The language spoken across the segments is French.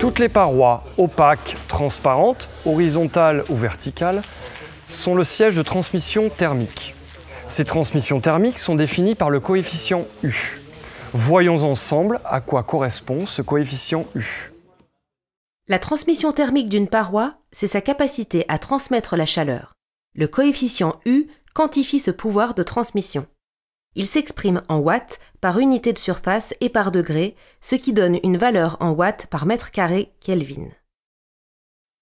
Toutes les parois, opaques, transparentes, horizontales ou verticales, sont le siège de transmission thermique. Ces transmissions thermiques sont définies par le coefficient U. Voyons ensemble à quoi correspond ce coefficient U. La transmission thermique d'une paroi, c'est sa capacité à transmettre la chaleur. Le coefficient U quantifie ce pouvoir de transmission. Il s'exprime en watts par unité de surface et par degré, ce qui donne une valeur en watts par mètre carré Kelvin.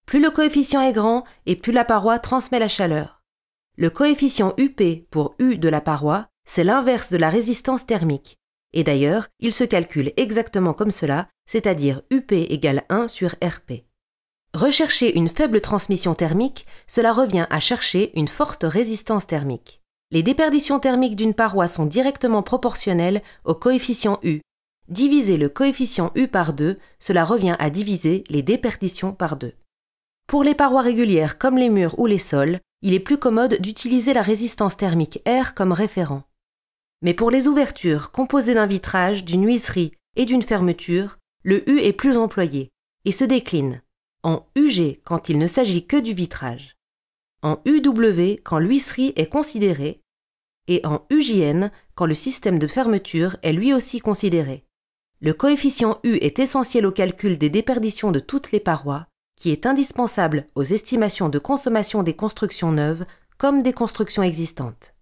Plus le coefficient est grand et plus la paroi transmet la chaleur. Le coefficient UP pour U de la paroi, c'est l'inverse de la résistance thermique. Et d'ailleurs, il se calcule exactement comme cela, c'est-à-dire UP égale 1 sur RP. Rechercher une faible transmission thermique, cela revient à chercher une forte résistance thermique les déperditions thermiques d'une paroi sont directement proportionnelles au coefficient U. Diviser le coefficient U par 2, cela revient à diviser les déperditions par 2. Pour les parois régulières comme les murs ou les sols, il est plus commode d'utiliser la résistance thermique R comme référent. Mais pour les ouvertures composées d'un vitrage, d'une huisserie et d'une fermeture, le U est plus employé et se décline en UG quand il ne s'agit que du vitrage, en UW quand l'huisserie est considérée et en UJN quand le système de fermeture est lui aussi considéré. Le coefficient U est essentiel au calcul des déperditions de toutes les parois, qui est indispensable aux estimations de consommation des constructions neuves comme des constructions existantes.